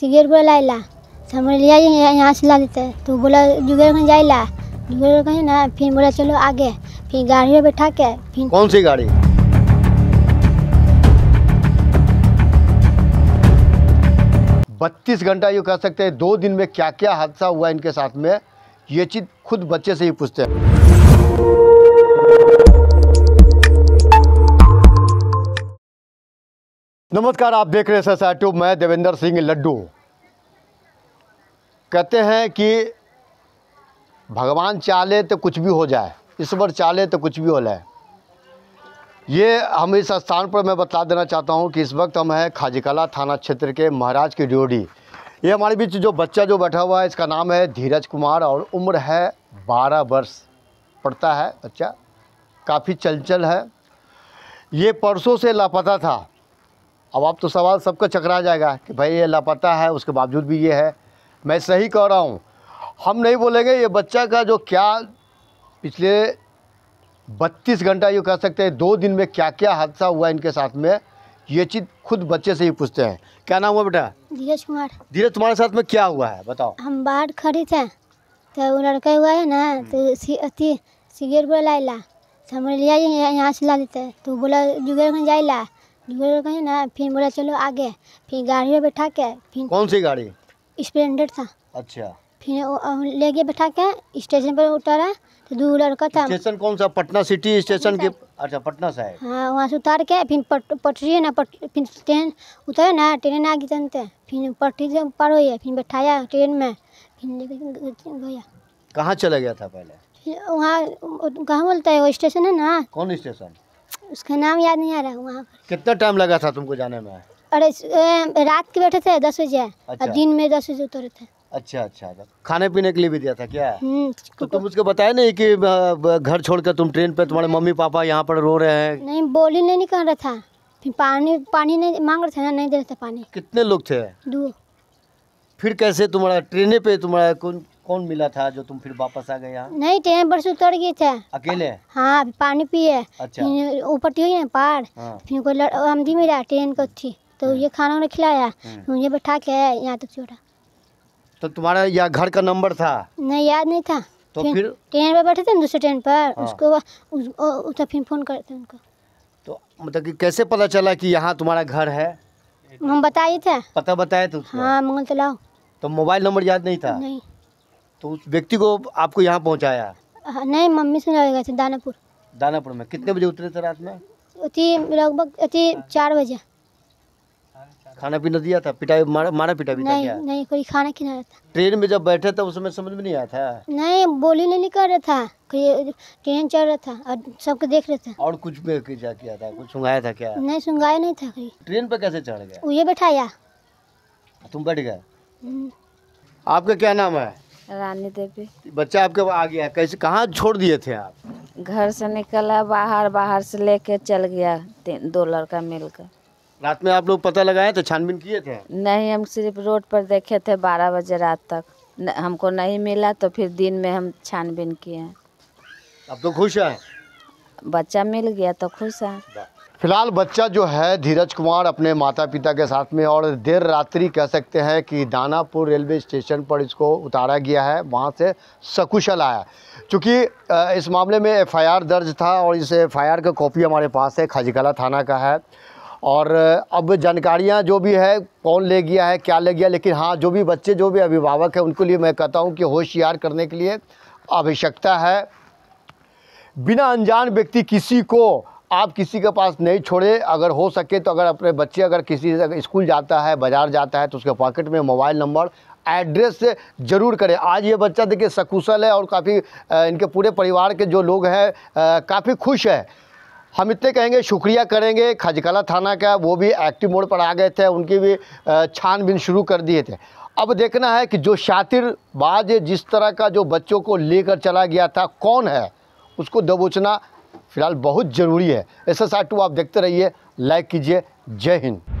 सिगेर बोला ला समझ लिया यहाँ से ला देते तो बोला जुगेरगंज जाइला जुगेरगंज ना फिर बोला चलो आगे फिर गाड़ी में बैठा के फिर कौन सी गाड़ी बत्तीस घंटा यूँ कह सकते हैं दो दिन में क्या क्या हादसा हुआ इनके साथ में ये चीज़ खुद बच्चे से ही पूछते हैं नमस्कार आप देख रहे हैं टू मैं देवेंद्र सिंह लड्डू कहते हैं कि भगवान चाले तो कुछ भी हो जाए ईश्वर चाले तो कुछ भी हो जाए ये हम इस स्थान पर मैं बता देना चाहता हूँ कि इस वक्त हम हैं खाजिकला थाना क्षेत्र के महाराज की ड्योडी ये हमारे बीच जो बच्चा जो बैठा हुआ है इसका नाम है धीरज कुमार और उम्र है बारह वर्ष पढ़ता है बच्चा काफ़ी चलचल है ये परसों से लापता था अब आप तो सवाल सबका चकरा जाएगा कि भाई ये लापता है उसके बावजूद भी ये है मैं सही कह रहा हूँ हम नहीं बोलेंगे ये बच्चा का जो क्या पिछले 32 घंटा ये कह सकते हैं दो दिन में क्या क्या हादसा हुआ इनके साथ में ये चीज़ खुद बच्चे से ही पूछते हैं क्या नाम हुआ बेटा धीरज कुमार धीरज तुम्हारे साथ में क्या हुआ है बताओ हम बाहर खड़े थे तो वो लड़का हुआ है ना तो अति सिगरेट बोला ला तो हम लिया यहाँ से ला देते तो बोला जुगेर में ला धुआं गए ना फिर बोला चलो आगे फिर गाड़ी में बैठा के फिर कौन सी गाड़ी स्प्लेंडर था अच्छा फिर ले गए बैठा के स्टेशन पर उतारा तो दो लड़का था स्टेशन कौन सा पटना सिटी स्टेशन के अच्छा पटना से हाँ वहाँ से उतार के फिर पटरी है ना पट फिर ट्रेन उतरे ना ट्रेन आ गई चलते फिर पटरी से पार हो फिर बैठाया ट्रेन में फिर लेके गया कहाँ चला गया था पहले वहाँ कहाँ बोलता है वो स्टेशन है ना कौन स्टेशन उसका नाम याद नहीं आ रहा वहाँ कितना टाइम लगा था तुमको जाने में अरे रात के बैठे थे दस बजे अच्छा। दिन में दस बजे उतरे थे अच्छा, अच्छा अच्छा खाने पीने के लिए भी दिया था क्या हम्म, तो तुम उसको बताया नहीं कि घर छोड़कर तुम ट्रेन पे तुम्हारे मम्मी पापा यहाँ पर रो रहे हैं नहीं बोली नहीं कर रहा था फिर पानी पानी नहीं मांग रहे थे ना नहीं दे रहे थे पानी कितने लोग थे दो फिर कैसे तुम्हारा ट्रेने पे तुम्हारा कौन कौन मिला था जो तुम फिर वापस आ गया नहीं ट्रेन पर उतर गए थे अकेले हाँ पानी पिए अच्छा। ऊपर अच्छा। पहाड़ हाँ। फिर कोई आमदी मिला ट्रेन को थी तो हम्म। ये खाना उन्हें खिलाया हम्म। मुझे बैठा के यहाँ तक तो छोड़ा तो तुम्हारा यहाँ घर का नंबर था नहीं याद नहीं था तो फिर, ट्रेन पर बैठे थे दूसरे ट्रेन पर हाँ। उसको फिर फोन करे थे उनको तो मतलब कि कैसे पता चला कि यहाँ तुम्हारा घर है हम बताए थे पता बताया तो हाँ मंगल तलाव तो मोबाइल नंबर याद नहीं था नहीं तो उस व्यक्ति को आपको यहाँ पहुँचाया हाँ, नहीं मम्मी से जाएगा थे दानापुर दानापुर में कितने बजे उतरे थे रात में लगभग अति चार बजे खाना पीना दिया था पिटाई मारा, मारा पिटाई भी नहीं, था क्या? नहीं कोई खाना खिलाया था ट्रेन में जब बैठे थे उस समय समझ में नहीं आया था नहीं बोली नहीं कर रहा था ट्रेन चल रहा था और सबको देख रहा था और कुछ में क्या किया था कुछ सुंगाया था क्या नहीं सुंगाया नहीं था ट्रेन पर कैसे चढ़ गया ये बैठाया तुम बैठ गए हम्म। आपका क्या नाम है रानी देवी बच्चा आपके आ गया कैसे कहाँ छोड़ दिए थे आप घर से निकला बाहर बाहर से लेके चल गया दो लड़का मिलकर रात में आप लोग पता लगाए तो छानबीन किए थे नहीं हम सिर्फ रोड पर देखे थे बारह बजे रात तक न, हमको नहीं मिला तो फिर दिन में हम छानबीन किए अब तो खुश है बच्चा मिल गया तो खुश है फिलहाल बच्चा जो है धीरज कुमार अपने माता पिता के साथ में और देर रात्रि कह सकते हैं कि दानापुर रेलवे स्टेशन पर इसको उतारा गया है वहाँ से सकुशल आया चूँकि इस मामले में एफआईआर दर्ज था और इस एफआईआर का कॉपी हमारे पास है खाजिकला थाना का है और अब जानकारियाँ जो भी है कौन ले गया है क्या ले गया लेकिन हाँ जो भी बच्चे जो भी अभिभावक हैं उनके लिए मैं कहता हूँ कि होशियार करने के लिए आवश्यकता है बिना अनजान व्यक्ति किसी को आप किसी के पास नहीं छोड़े अगर हो सके तो अगर अपने बच्चे अगर किसी स्कूल जाता है बाज़ार जाता है तो उसके पॉकेट में मोबाइल नंबर एड्रेस जरूर करें आज ये बच्चा देखिए सकुशल है और काफ़ी इनके पूरे परिवार के जो लोग हैं काफ़ी खुश है हम इतने कहेंगे शुक्रिया करेंगे खजकला थाना का वो भी एक्टिव मोड पर आ गए थे उनकी भी छानबीन शुरू कर दिए थे अब देखना है कि जो शातिर बाज जिस तरह का जो बच्चों को लेकर चला गया था कौन है उसको दबोचना फ़िलहाल बहुत ज़रूरी है एस एस आर टू आप देखते रहिए लाइक कीजिए जय हिंद